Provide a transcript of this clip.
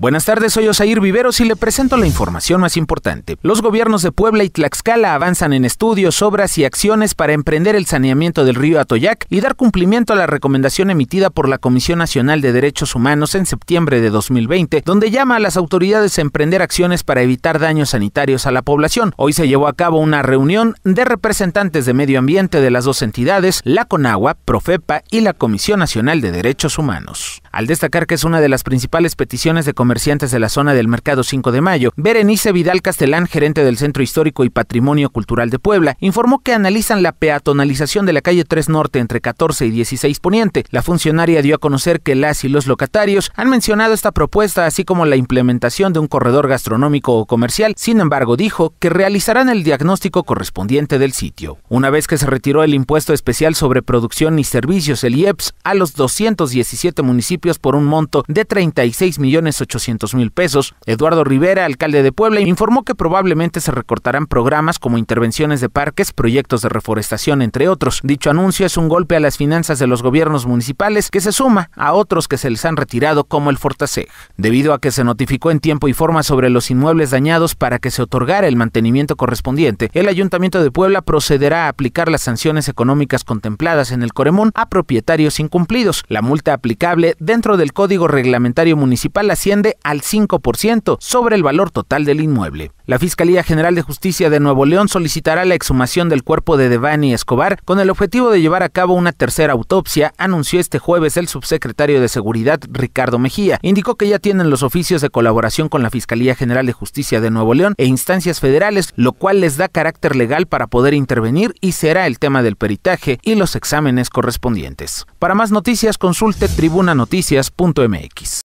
Buenas tardes, soy Osair Viveros y le presento la información más importante. Los gobiernos de Puebla y Tlaxcala avanzan en estudios, obras y acciones para emprender el saneamiento del río Atoyac y dar cumplimiento a la recomendación emitida por la Comisión Nacional de Derechos Humanos en septiembre de 2020, donde llama a las autoridades a emprender acciones para evitar daños sanitarios a la población. Hoy se llevó a cabo una reunión de representantes de medio ambiente de las dos entidades, la CONAGUA, Profepa y la Comisión Nacional de Derechos Humanos. Al destacar que es una de las principales peticiones de comerciantes de la zona del Mercado 5 de Mayo, Berenice Vidal Castellán, gerente del Centro Histórico y Patrimonio Cultural de Puebla, informó que analizan la peatonalización de la calle 3 Norte entre 14 y 16 Poniente. La funcionaria dio a conocer que las y los locatarios han mencionado esta propuesta, así como la implementación de un corredor gastronómico o comercial. Sin embargo, dijo que realizarán el diagnóstico correspondiente del sitio. Una vez que se retiró el impuesto especial sobre producción y servicios, el IEPS, a los 217 municipios por un monto de 36 millones 200 mil pesos. Eduardo Rivera, alcalde de Puebla, informó que probablemente se recortarán programas como intervenciones de parques, proyectos de reforestación, entre otros. Dicho anuncio es un golpe a las finanzas de los gobiernos municipales que se suma a otros que se les han retirado como el Fortaseg. Debido a que se notificó en tiempo y forma sobre los inmuebles dañados para que se otorgara el mantenimiento correspondiente, el Ayuntamiento de Puebla procederá a aplicar las sanciones económicas contempladas en el Coremón a propietarios incumplidos. La multa aplicable dentro del Código Reglamentario Municipal haciendo al 5% sobre el valor total del inmueble. La Fiscalía General de Justicia de Nuevo León solicitará la exhumación del cuerpo de Devani Escobar con el objetivo de llevar a cabo una tercera autopsia, anunció este jueves el subsecretario de Seguridad Ricardo Mejía. Indicó que ya tienen los oficios de colaboración con la Fiscalía General de Justicia de Nuevo León e instancias federales, lo cual les da carácter legal para poder intervenir y será el tema del peritaje y los exámenes correspondientes. Para más noticias consulte tribunanoticias.mx.